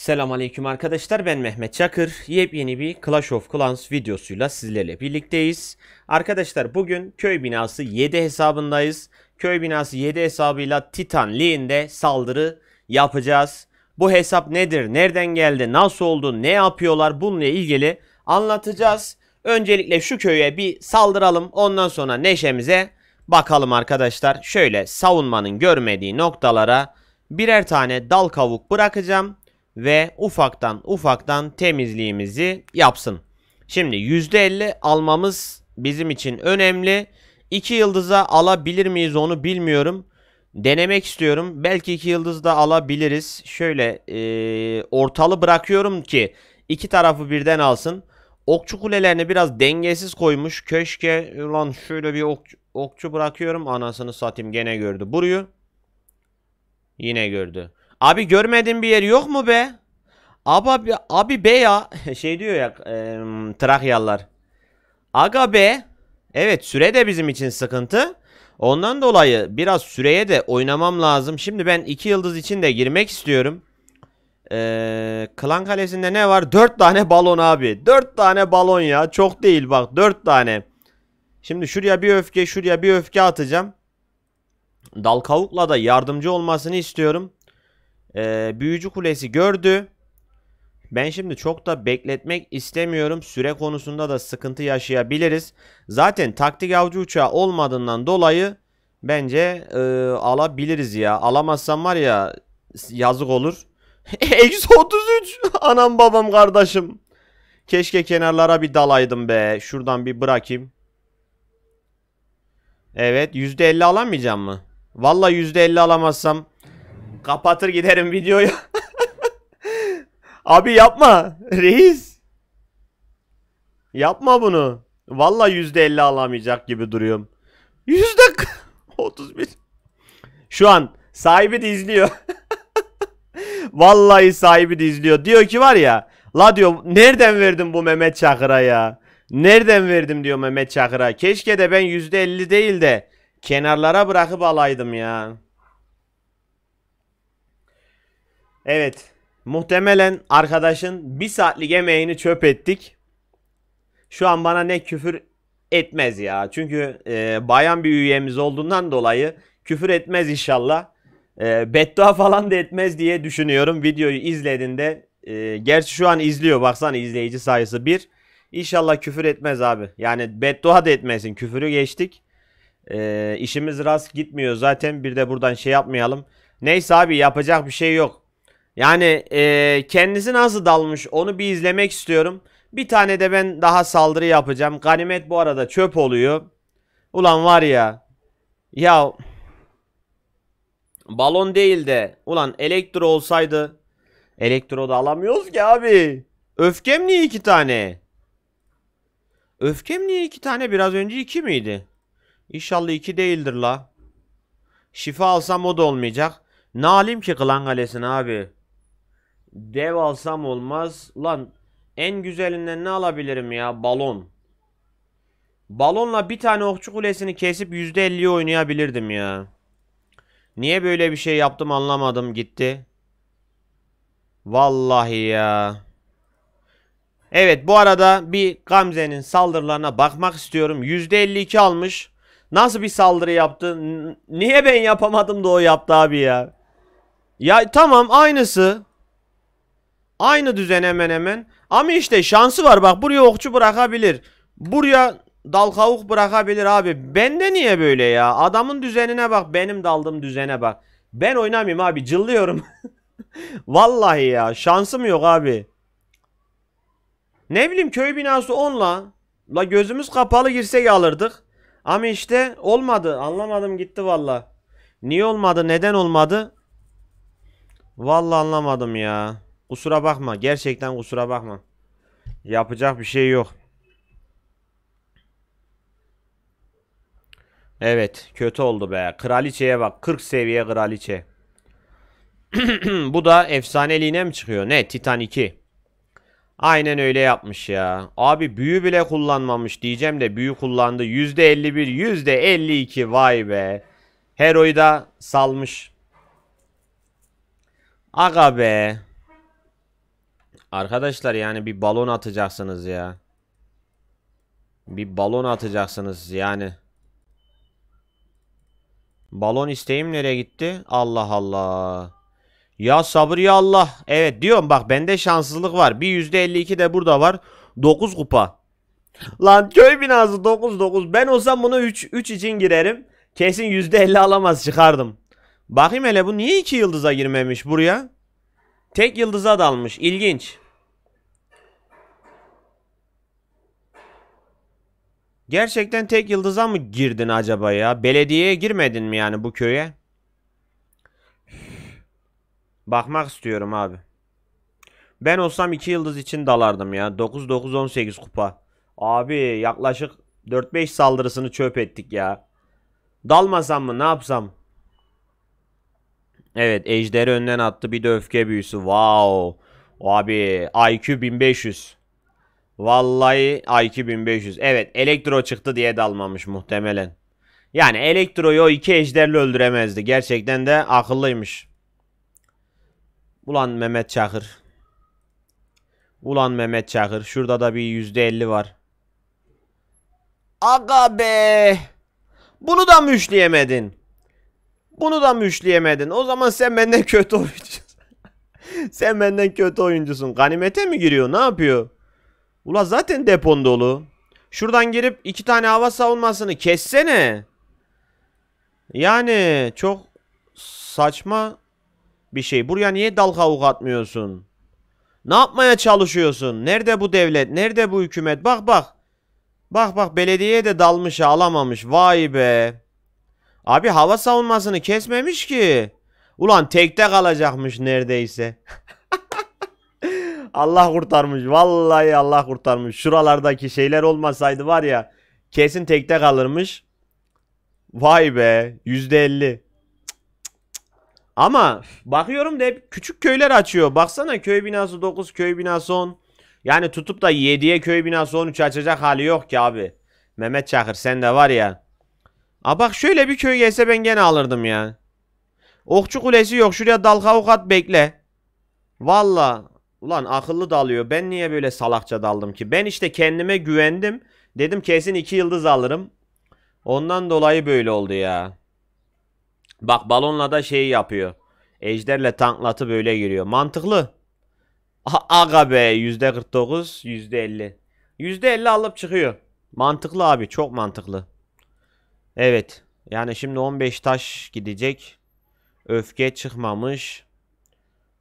Selamünaleyküm arkadaşlar ben Mehmet Çakır. Yepyeni bir Clash of Clans videosuyla sizlerle birlikteyiz. Arkadaşlar bugün köy binası 7 hesabındayız. Köy binası 7 hesabıyla Titan Lee'inde saldırı yapacağız. Bu hesap nedir? Nereden geldi? Nasıl oldu? Ne yapıyorlar? Bununla ilgili anlatacağız. Öncelikle şu köye bir saldıralım. Ondan sonra neşemize bakalım arkadaşlar. Şöyle savunmanın görmediği noktalara birer tane dal kavuk bırakacağım ve ufaktan ufaktan temizliğimizi yapsın. Şimdi %50 almamız bizim için önemli. 2 yıldıza alabilir miyiz onu bilmiyorum. Denemek istiyorum. Belki 2 yıldız da alabiliriz. Şöyle e, ortalı bırakıyorum ki iki tarafı birden alsın. Okçu kulelerini biraz dengesiz koymuş. Köşke ulan şöyle bir okçu, okçu bırakıyorum. Anasını satayım gene gördü. Buruyu yine gördü. Abi görmediğin bir yer yok mu be? Abi abi, abi be ya. şey diyor ya e, Trakyalılar. Aga be. Evet süre de bizim için sıkıntı. Ondan dolayı biraz süreye de oynamam lazım. Şimdi ben iki yıldız için de girmek istiyorum. Ee, Klan Kalesi'nde ne var? Dört tane balon abi. Dört tane balon ya. Çok değil bak Dört tane. Şimdi şuraya bir öfke şuraya bir öfke atacağım. Dal kavukla da yardımcı olmasını istiyorum. Ee, büyücü kulesi gördü. Ben şimdi çok da bekletmek istemiyorum. Süre konusunda da sıkıntı yaşayabiliriz. Zaten taktik avcı uçağı olmadığından dolayı bence e, alabiliriz ya. Alamazsam var ya yazık olur. Eksi 33 anam babam kardeşim. Keşke kenarlara bir dalaydım be. Şuradan bir bırakayım. Evet %50 alamayacağım mı? Valla %50 alamazsam Kapatır giderim videoyu. Abi yapma. Reis. Yapma bunu. Valla %50 alamayacak gibi duruyorum. Yüzde 31. Şu an sahibi de izliyor. Vallahi sahibi de izliyor. Diyor ki var ya. La diyor nereden verdim bu Mehmet Çakır'a ya. Nereden verdim diyor Mehmet Çakır'a. Keşke de ben %50 değil de kenarlara bırakıp alaydım ya. Evet. Muhtemelen arkadaşın bir saatlik emeğini çöp ettik. Şu an bana ne küfür etmez ya. Çünkü e, bayan bir üyemiz olduğundan dolayı küfür etmez inşallah. E, beddua falan da etmez diye düşünüyorum. Videoyu izlediğinde. E, gerçi şu an izliyor. Baksana izleyici sayısı 1. İnşallah küfür etmez abi. Yani beddua da etmesin. Küfürü geçtik. E, işimiz rast gitmiyor zaten. Bir de buradan şey yapmayalım. Neyse abi yapacak bir şey yok. Yani e, kendisi nasıl dalmış onu bir izlemek istiyorum. Bir tane de ben daha saldırı yapacağım. Ganimet bu arada çöp oluyor. Ulan var ya. Ya. Balon değil de. Ulan elektro olsaydı. Elektro da alamıyoruz ki abi. Öfkem niye iki tane? Öfkem niye iki tane? Biraz önce iki miydi? İnşallah iki değildir la. Şifa alsam o da olmayacak. Ne alayım ki klan kalesini abi? Dev alsam olmaz. Lan en güzelinden ne alabilirim ya? Balon. Balonla bir tane okçu kulesini kesip %50'yi oynayabilirdim ya. Niye böyle bir şey yaptım anlamadım gitti. Vallahi ya. Evet bu arada bir Gamze'nin saldırılarına bakmak istiyorum. %52 almış. Nasıl bir saldırı yaptı? Niye ben yapamadım da o yaptı abi ya? Ya tamam aynısı. Aynı düzen hemen hemen. Ama işte şansı var bak buraya okçu bırakabilir. Buraya dal bırakabilir abi. Bende niye böyle ya? Adamın düzenine bak benim daldığım düzene bak. Ben oynamayayım abi cıllıyorum. Vallahi ya şansım yok abi. Ne bileyim köy binası onla, La gözümüz kapalı girsek alırdık. Ama işte olmadı. Anlamadım gitti valla. Niye olmadı? Neden olmadı? Valla anlamadım ya. Kusura bakma. Gerçekten kusura bakma. Yapacak bir şey yok. Evet. Kötü oldu be. Kraliçeye bak. 40 seviye kraliçe. Bu da efsaneliğine mi çıkıyor? Ne? Titan 2. Aynen öyle yapmış ya. Abi büyü bile kullanmamış diyeceğim de büyü kullandı. %51, %52 vay be. Hero'yu da salmış. Aga be. Arkadaşlar yani bir balon atacaksınız ya. Bir balon atacaksınız yani. Balon isteğim nereye gitti? Allah Allah. Ya sabır ya Allah. Evet diyorum bak bende şanssızlık var. Bir %52 de burada var. 9 kupa. Lan köy binası 9 9. Ben olsam bunu 3 3 için girerim. Kesin %50 alamaz çıkardım. Bakayım hele bu niye 2 yıldıza girmemiş buraya? Tek yıldıza dalmış. İlginç. Gerçekten tek yıldıza mı girdin acaba ya? Belediyeye girmedin mi yani bu köye? Bakmak istiyorum abi. Ben olsam 2 yıldız için dalardım ya. 9-9-18 kupa. Abi yaklaşık 4-5 saldırısını çöp ettik ya. Dalmasam mı ne yapsam? Evet ejderi önden attı bir de öfke büyüsü. Wow. Abi IQ 1500. Vallahi IQ 1500. Evet elektro çıktı diye dalmamış muhtemelen. Yani elektroyu o iki ejderle öldüremezdi. Gerçekten de akıllıymış. Ulan Mehmet Çakır. Ulan Mehmet Çakır. Şurada da bir %50 var. Aga be. Bunu da müşleyemedin. Bunu da mı üçleyemedin? O zaman sen benden kötü oyuncusun. sen benden kötü oyuncusun. Ganimete mi giriyor? Ne yapıyor? Ula zaten depon dolu. Şuradan girip iki tane hava savunmasını kessene. Yani çok saçma bir şey. Buraya niye dal kavuk atmıyorsun? Ne yapmaya çalışıyorsun? Nerede bu devlet? Nerede bu hükümet? Bak bak. Bak bak belediyeye de dalmış alamamış. Vay be. Abi hava savunmasını kesmemiş ki. Ulan tekte kalacakmış neredeyse. Allah kurtarmış. Vallahi Allah kurtarmış. Şuralardaki şeyler olmasaydı var ya kesin tekte kalırmış. Vay be. yüzde elli. Ama bakıyorum da hep küçük köyler açıyor. Baksana köy binası 9, köy binası 10. Yani tutup da 7'ye köy binası 13 açacak hali yok ki abi. Mehmet Çakır sen de var ya. A bak şöyle bir köy gelse ben gene alırdım ya. Okçu kulesi yok. Şuraya dal kavukat bekle. Valla. Ulan akıllı dalıyor. Ben niye böyle salakça daldım ki? Ben işte kendime güvendim. Dedim kesin iki yıldız alırım. Ondan dolayı böyle oldu ya. Bak balonla da şey yapıyor. Ejderle tanklatı böyle giriyor. Mantıklı. Aga be %49 %50. %50 alıp çıkıyor. Mantıklı abi çok mantıklı. Evet. Yani şimdi 15 taş gidecek. Öfke çıkmamış.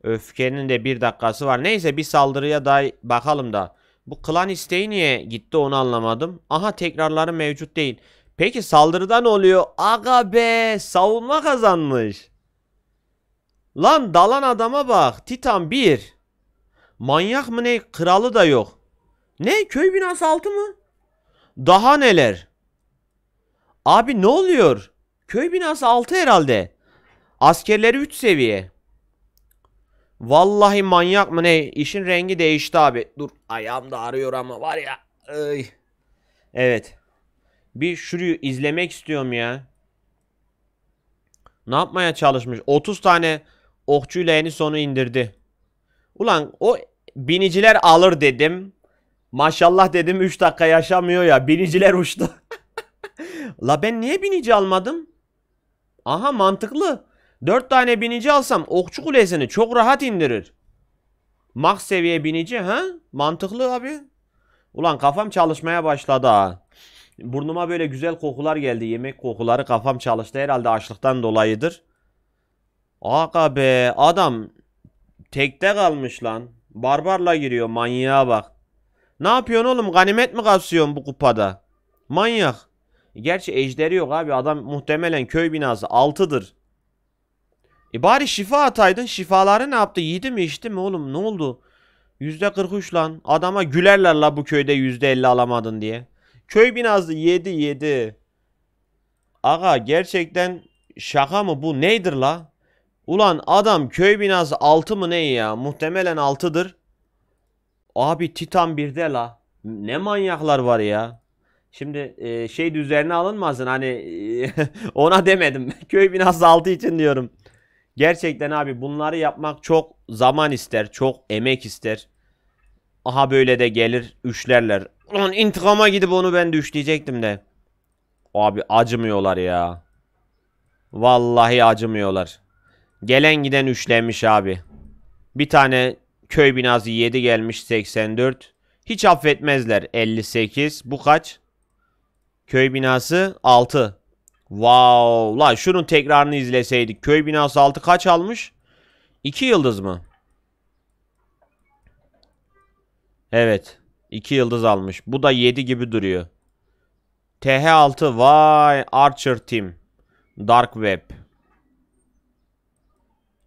Öfkenin de bir dakikası var. Neyse bir saldırıya daha bakalım da. Bu klan isteği niye gitti onu anlamadım. Aha tekrarları mevcut değil. Peki saldırıda ne oluyor? Aga be savunma kazanmış. Lan dalan adama bak. Titan 1. Manyak mı ne? Kralı da yok. Ne? Köy binası altı mı? Daha neler? Abi ne oluyor? Köy binası 6 herhalde. Askerleri 3 seviye. Vallahi manyak mı ne? İşin rengi değişti abi. Dur ayağım da ağrıyor ama var ya. Ay. Evet. Bir şurayı izlemek istiyorum ya. Ne yapmaya çalışmış? 30 tane okçuyla yeni sonu indirdi. Ulan o biniciler alır dedim. Maşallah dedim 3 dakika yaşamıyor ya. Biniciler uçtu. La ben niye binici almadım? Aha mantıklı. Dört tane binici alsam okçu kulesini çok rahat indirir. Max seviye binici ha? Mantıklı abi. Ulan kafam çalışmaya başladı ha. Burnuma böyle güzel kokular geldi. Yemek kokuları kafam çalıştı. Herhalde açlıktan dolayıdır. Aga be adam tekte kalmış lan. Barbarla giriyor manyağa bak. Ne yapıyorsun oğlum? Ganimet mi kasıyorsun bu kupada? Manyak. Gerçi ejderi yok abi. Adam muhtemelen köy binası altıdır. E bari şifa ataydın. Şifaları ne yaptı? Yedi mi içti mi oğlum? Ne oldu? yüzde kırk üç lan. Adama gülerler la bu köyde yüzde elli alamadın diye. Köy binası yedi yedi. Aga gerçekten şaka mı bu? Neydir la? Ulan adam köy binası 6 mı ne ya? Muhtemelen altıdır. Abi Titan bir de la. Ne manyaklar var ya. Şimdi e, şey üzerine alınmasın hani e, ona demedim. Köy binası altı için diyorum. Gerçekten abi bunları yapmak çok zaman ister, çok emek ister. Aha böyle de gelir üçlerler. Ulan intikama gidip onu ben düşleyecektim de. Abi acımıyorlar ya. Vallahi acımıyorlar. Gelen giden üçlenmiş abi. Bir tane köy binası 7 gelmiş 84. Hiç affetmezler 58. Bu kaç? Köy binası 6. Wow. La şunun tekrarını izleseydik. Köy binası 6 kaç almış? 2 yıldız mı? Evet. 2 yıldız almış. Bu da 7 gibi duruyor. TH6 vay Archer Team. Dark Web.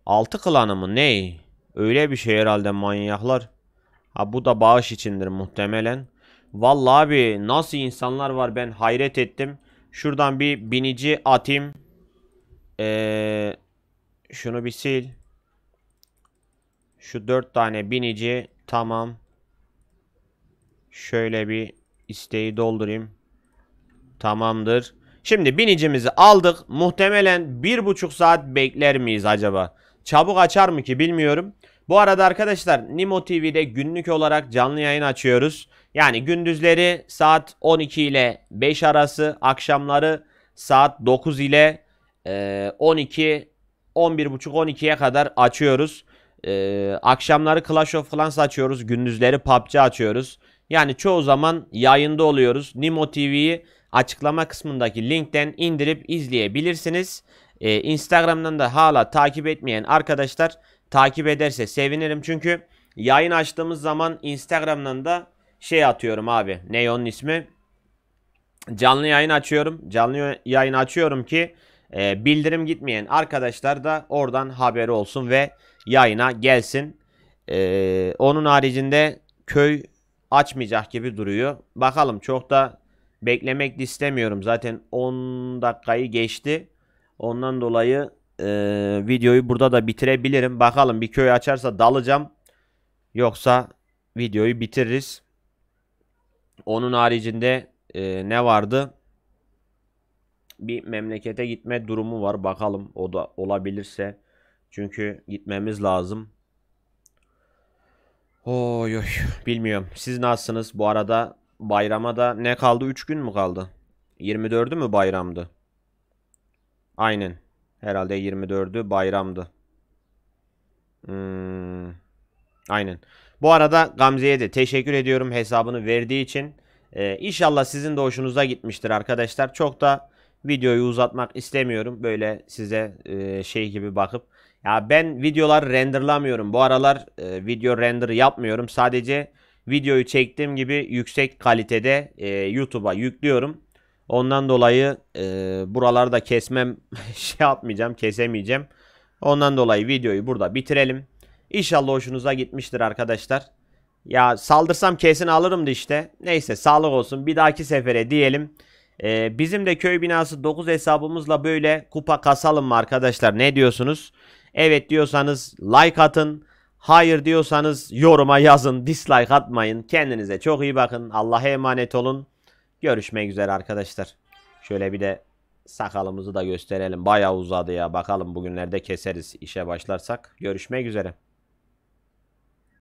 6 klanı mı? Ney? Öyle bir şey herhalde manyaklar. Ha bu da bağış içindir muhtemelen. Vallahi abi nasıl insanlar var ben hayret ettim. Şuradan bir binici atayım. Ee, şunu bir sil. Şu dört tane binici tamam. Şöyle bir isteği doldurayım. Tamamdır. Şimdi binicimizi aldık. Muhtemelen bir buçuk saat bekler miyiz acaba? Çabuk açar mı ki bilmiyorum. Bu arada arkadaşlar Nimo TV'de günlük olarak canlı yayın açıyoruz. Yani gündüzleri saat 12 ile 5 arası, akşamları saat 9 ile 12, e, 11.30-12'ye kadar açıyoruz. E, akşamları Clash of Clans açıyoruz, gündüzleri PUBG açıyoruz. Yani çoğu zaman yayında oluyoruz. Nimo TV'yi açıklama kısmındaki linkten indirip izleyebilirsiniz. E, Instagram'dan da hala takip etmeyen arkadaşlar takip ederse sevinirim. Çünkü yayın açtığımız zaman Instagram'dan da şey atıyorum abi. Ne onun ismi? Canlı yayın açıyorum. Canlı yayın açıyorum ki e, bildirim gitmeyen arkadaşlar da oradan haberi olsun ve yayına gelsin. E, onun haricinde köy açmayacak gibi duruyor. Bakalım çok da beklemek de istemiyorum. Zaten 10 dakikayı geçti. Ondan dolayı e, videoyu burada da bitirebilirim. Bakalım bir köy açarsa dalacağım. Yoksa videoyu bitiririz. Onun haricinde e, ne vardı? Bir memlekete gitme durumu var. Bakalım o da olabilirse. Çünkü gitmemiz lazım. Oy oy. Bilmiyorum. Siz nasılsınız? Bu arada bayrama da ne kaldı? 3 gün mü kaldı? 24'ü mü bayramdı? Aynen. Herhalde 24'ü bayramdı. Hmm. Aynen. Bu arada Gamze'ye de teşekkür ediyorum hesabını verdiği için. Ee, inşallah sizin de hoşunuza gitmiştir arkadaşlar. Çok da videoyu uzatmak istemiyorum. Böyle size e, şey gibi bakıp. Ya ben videolar renderlamıyorum. Bu aralar e, video render yapmıyorum. Sadece videoyu çektiğim gibi yüksek kalitede e, YouTube'a yüklüyorum. Ondan dolayı e, buralarda kesmem şey yapmayacağım kesemeyeceğim. Ondan dolayı videoyu burada bitirelim. İnşallah hoşunuza gitmiştir arkadaşlar. Ya saldırsam kesin alırım da işte. Neyse sağlık olsun. Bir dahaki sefere diyelim. Ee, bizim de köy binası 9 hesabımızla böyle kupa kasalım mı arkadaşlar? Ne diyorsunuz? Evet diyorsanız like atın. Hayır diyorsanız yoruma yazın. Dislike atmayın. Kendinize çok iyi bakın. Allah'a emanet olun. Görüşmek üzere arkadaşlar. Şöyle bir de sakalımızı da gösterelim. Bayağı uzadı ya. Bakalım bugünlerde keseriz işe başlarsak. Görüşmek üzere.